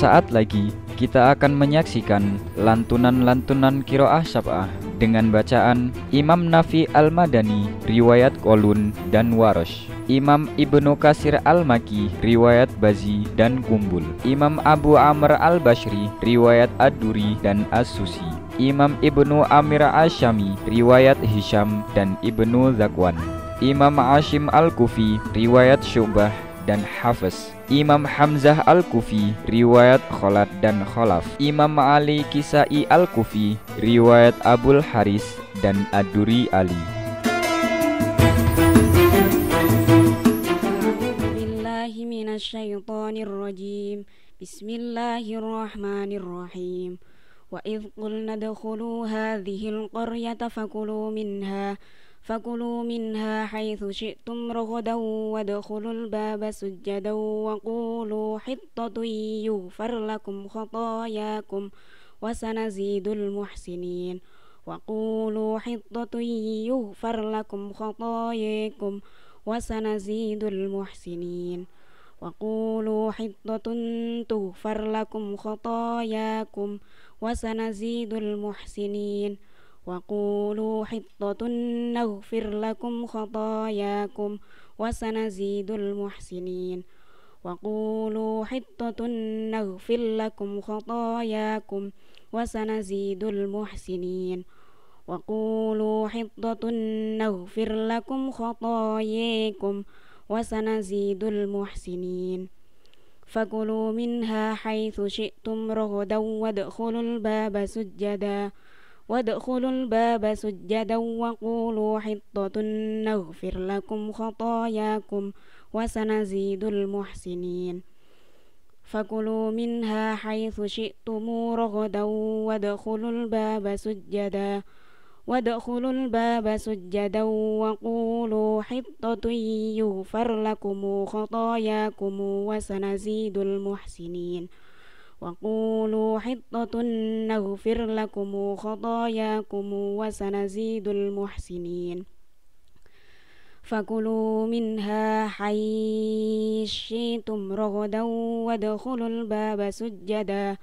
Sesaat lagi kita akan menyaksikan lantunan-lantunan kiroah syab'ah dengan bacaan Imam Nafi Al-Madani, riwayat Kolun dan Warosh. Imam Ibnu Kasir Al-Maki, riwayat Bazi dan Gumbul. Imam Abu Amr Al-Bashri, riwayat Ad-Duri dan As-Susi. Imam Ibnu Amir shami riwayat Hisham dan Ibnu Zakwan. Imam Ashim Al-Kufi, riwayat Syubah dan Hafiz. Imam Hamzah Al-Kufi riwayat Khalad dan Khalaf Imam Ali Kisai Al-Kufi riwayat Abul Haris dan Aduri Ali Bismillahirrahmanirrahim Bismillahirrahmanirrahim Wa idh qulna dakhulu hadhil qaryata fakulu minha فكلوا منها حيث شئتم رغدا وادخلوا الباب سجدا وقولوا حطة يغفر لكم خطاياكم وسنزيد المحسنين وقولوا حطة يغفر لكم خطاياكم وسنزيد المحسنين وقولوا حطة تغفر لكم خطاياكم وسنزيد المحسنين وقولوا حطة نغفر لكم خطاياكم وسنزيد المحسنين وقولوا حطة نغفر لكم خطاياكم وسنزيد المحسنين وقولوا حطة نغفر لكم خطاياكم وسنزيد المحسنين فكلوا منها حيث شئتم رغدا وادخلوا الباب سجداً وادخلوا الباب سجدا وقولوا حطة نغفر لكم خطاياكم وسنزيد المحسنين فكلوا منها حيث شئتم رغدا وادخلوا الباب سجدا وادخلوا الباب سجدا وقولوا حطة يغفر لكم خطاياكم وسنزيد المحسنين وقولوا حطة نغفر لكم خطاياكم وسنزيد المحسنين فكلوا منها حيشيتم شئتم رغدا وادخلوا الباب سجدا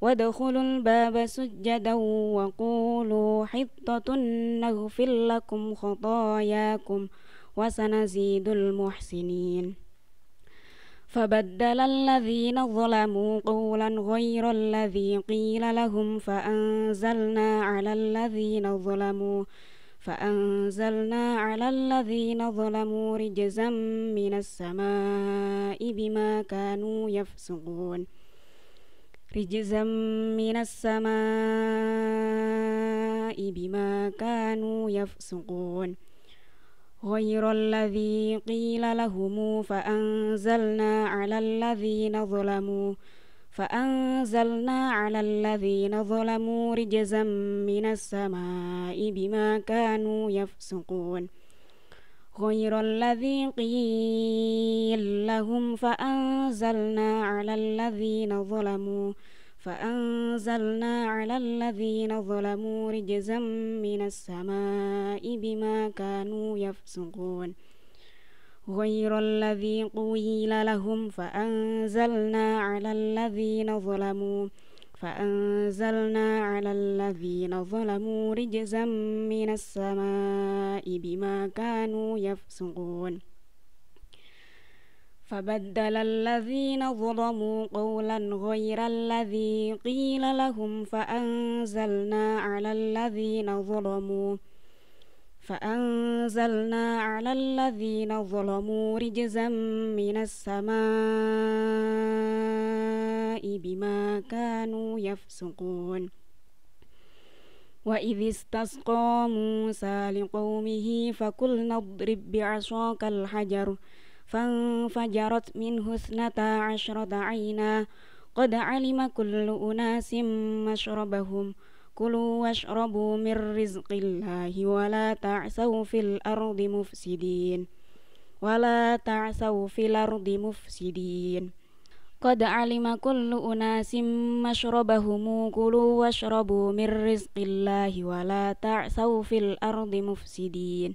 وادخلوا الباب سجدا وقولوا حطة نغفر لكم خطاياكم وسنزيد المحسنين فبدل الذين ظلموا قولا غير الذي قيل لهم فأنزلنا على الذين ظلموا فأنزلنا على الذين ظلموا رجزا من السماء بما كانوا يفسقون رجزا من السماء بما كانوا يفسقون غير الذي قيل لهم فأنزلنا على الذين ظلموا فأنزلنا على الذين ظلموا رجزا من السماء بما كانوا يفسقون غير الذي قيل لهم فأنزلنا على الذين ظلموا فأنزلنا على الذين ظلموا رجزا من السماء بما كانوا يفسقون غير الذي قيل لهم فأنزلنا على الذين ظلموا فأنزلنا على الذين ظلموا رجزا من السماء بما كانوا يفسقون فبدل الذين ظلموا قولا غير الذي قيل لهم فأنزلنا على الذين ظلموا فأنزلنا على الذين ظلموا رجزا من السماء بما كانوا يفسقون وإذ استسقى موسى لقومه فقلنا اضرب بعصاك الحجر فانفجرت منه اثنتا عشرة عينا قد علم كل أناس مشربهم كلوا واشربوا من رزق الله ولا تعسوا في الأرض مفسدين ولا تعسوا في الأرض مفسدين قد علم كل أناس مشربهم كلوا واشربوا من رزق الله ولا تعسوا في الأرض مفسدين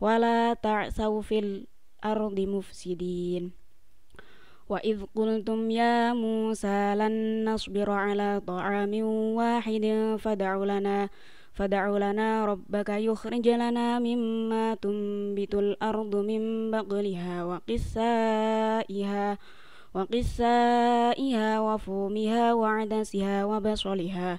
ولا تعسوا في الأرض مفسدين وإذ قلتم يا موسى لن نصبر على طعام واحد فدع لنا فدع لنا ربك يخرج لنا مما تنبت الأرض من بقلها وقثائها وقثائها وفومها وعدسها وبصلها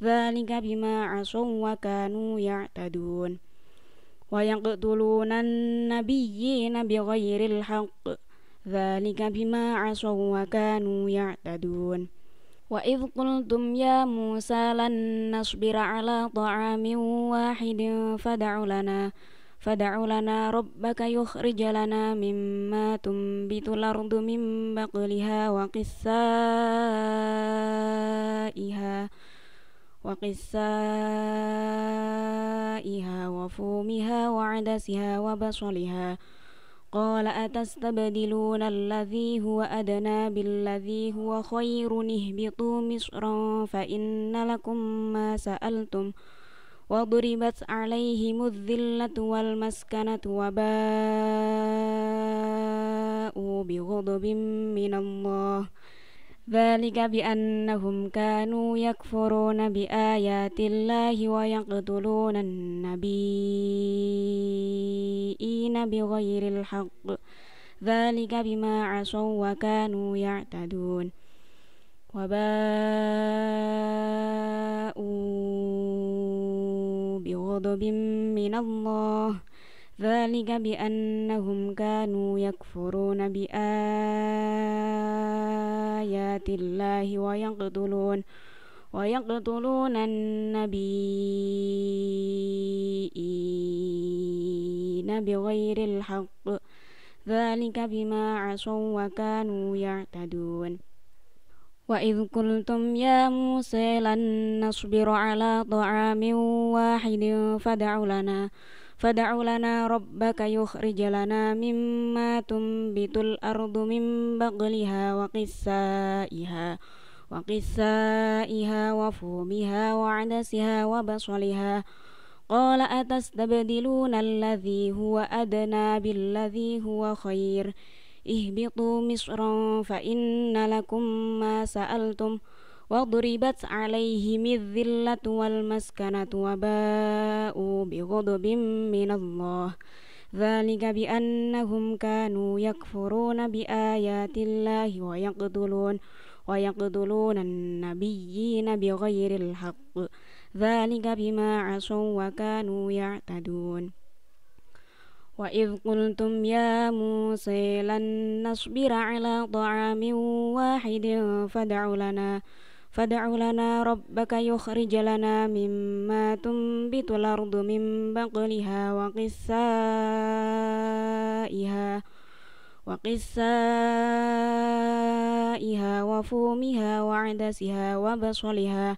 ذلك بما عصوا وكانوا يعتدون ويقتلون النبيين بغير الحق ذلك بما عصوا وكانوا يعتدون وإذ قلتم يا موسى لن نصبر على طعام واحد فدع لنا فدع لنا ربك يخرج لنا مما تنبت الأرض من بقلها وقثائها وقسائها وفومها وعدسها وبصلها قال أتستبدلون الذي هو أدنى بالذي هو خير اهبطوا مصرا فإن لكم ما سألتم وضربت عليهم الذلة والمسكنة وباءوا بغضب من الله ۖ ذلك بأنهم كانوا يكفرون بآيات الله ويقتلون النبيين بغير الحق ذلك بما عصوا وكانوا يعتدون وباءوا بغضب من الله ذلك بأنهم كانوا يكفرون بآيات الله ويقتلون ويقتلون النبيين بغير الحق ذلك بما عصوا وكانوا يعتدون وإذ قلتم يا موسى لن نصبر على طعام واحد فدعوا لنا فدع لنا ربك يخرج لنا مما تنبت الأرض من بقلها وقسائها وقسائها وفومها وعدسها وبصلها قال أتستبدلون الذي هو أدنى بالذي هو خير اهبطوا مصرا فإن لكم ما سألتم ۖ وضربت عليهم الذلة والمسكنة وباءوا بغضب من الله ذلك بأنهم كانوا يكفرون بآيات الله ويقتلون ويقتلون النبيين بغير الحق ذلك بما عصوا وكانوا يعتدون وإذ قلتم يا موسى لن نصبر على طعام واحد فادع لنا فدع لنا ربك يخرج لنا مما تنبت الأرض من بقلها وقثائها وقثائها وفومها وعدسها وبصلها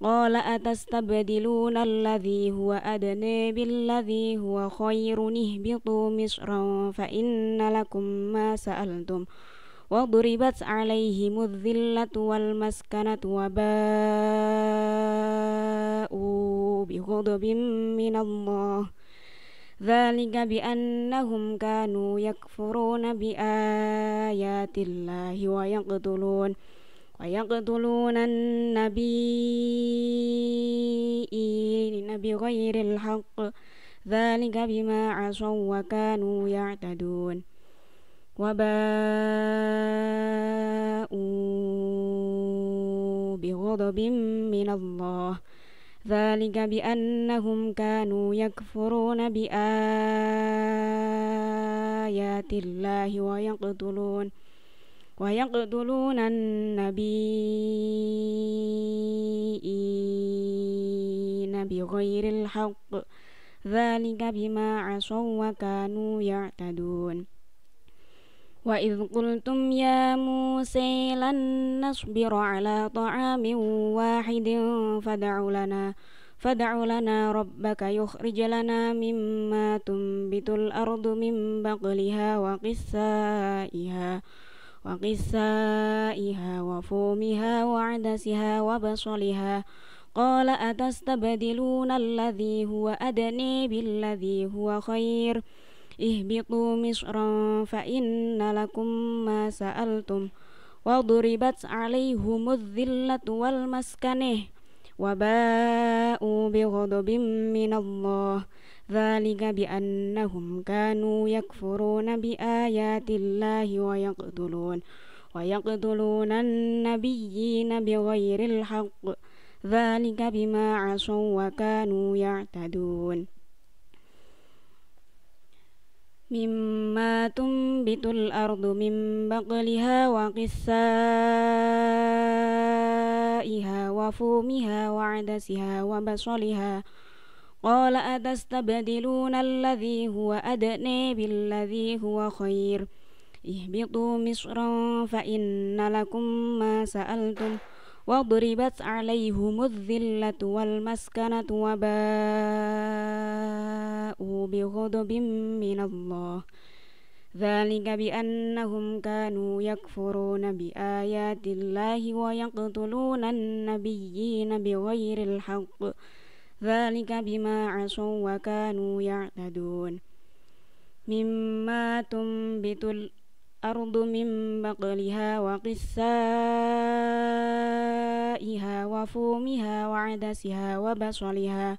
قال أتستبدلون الذي هو أدنى بالذي هو خير اهبطوا مصرا فإن لكم ما سألتم ۖ وضربت عليهم الذلة والمسكنة وباءوا بغضب من الله ذلك بأنهم كانوا يكفرون بآيات الله ويقتلون ويقتلون النبيين بغير الحق ذلك بما عصوا وكانوا يعتدون وباءوا بغضب من الله ذلك بأنهم كانوا يكفرون بآيات الله ويقتلون ويقتلون النبيين بغير الحق ذلك بما عصوا وكانوا يعتدون وإذ قلتم يا موسى لن نصبر على طعام واحد فدع لنا فدع لنا ربك يخرج لنا مما تنبت الأرض من بقلها وقثائها وقثائها وفومها وعدسها وبصلها قال أتستبدلون الذي هو أدنى بالذي هو خير ؟ اهبطوا مصرا فإن لكم ما سألتم وضربت عليهم الذلة والمسكنه وباءوا بغضب من الله ذلك بأنهم كانوا يكفرون بآيات الله ويقتلون ويقتلون النبيين بغير الحق ذلك بما عصوا وكانوا يعتدون مما تنبت الأرض من بقلها وقثائها وفومها وعدسها وبصلها قال أتستبدلون الذي هو أدنى بالذي هو خير اهبطوا مصرا فإن لكم ما سألتم وضربت عليهم الذلة والمسكنة وباء جاءوا بغضب من الله ذلك بأنهم كانوا يكفرون بآيات الله ويقتلون النبيين بغير الحق ذلك بما عصوا وكانوا يعتدون مما تنبت الأرض من بقلها وقثائها وفومها وعدسها وبصلها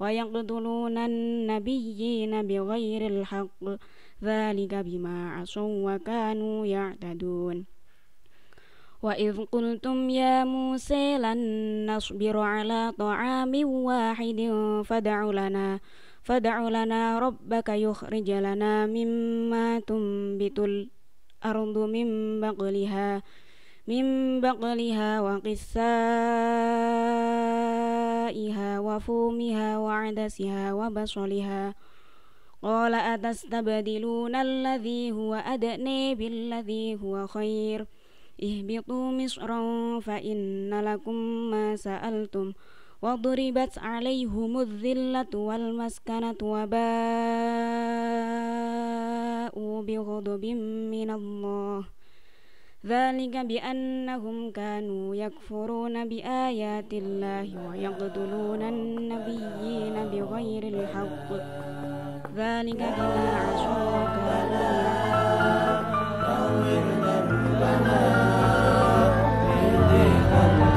ويقتلون النبيين بغير الحق ذلك بما عصوا وكانوا يعتدون وإذ قلتم يا موسى لن نصبر على طعام واحد فدع لنا فدع لنا ربك يخرج لنا مما تنبت الأرض من بقلها من بقلها وقثائها حوتائها وفومها وعدسها وبصلها قال أتستبدلون الذي هو أدنى بالذي هو خير اهبطوا مصرا فإن لكم ما سألتم وضربت عليهم الذلة والمسكنة وباءوا بغضب من الله ذلك بأنهم كانوا يكفرون بآيات الله ويقتلون النبيين بغير الحق ذلك بما عصوا وكانوا يعلمون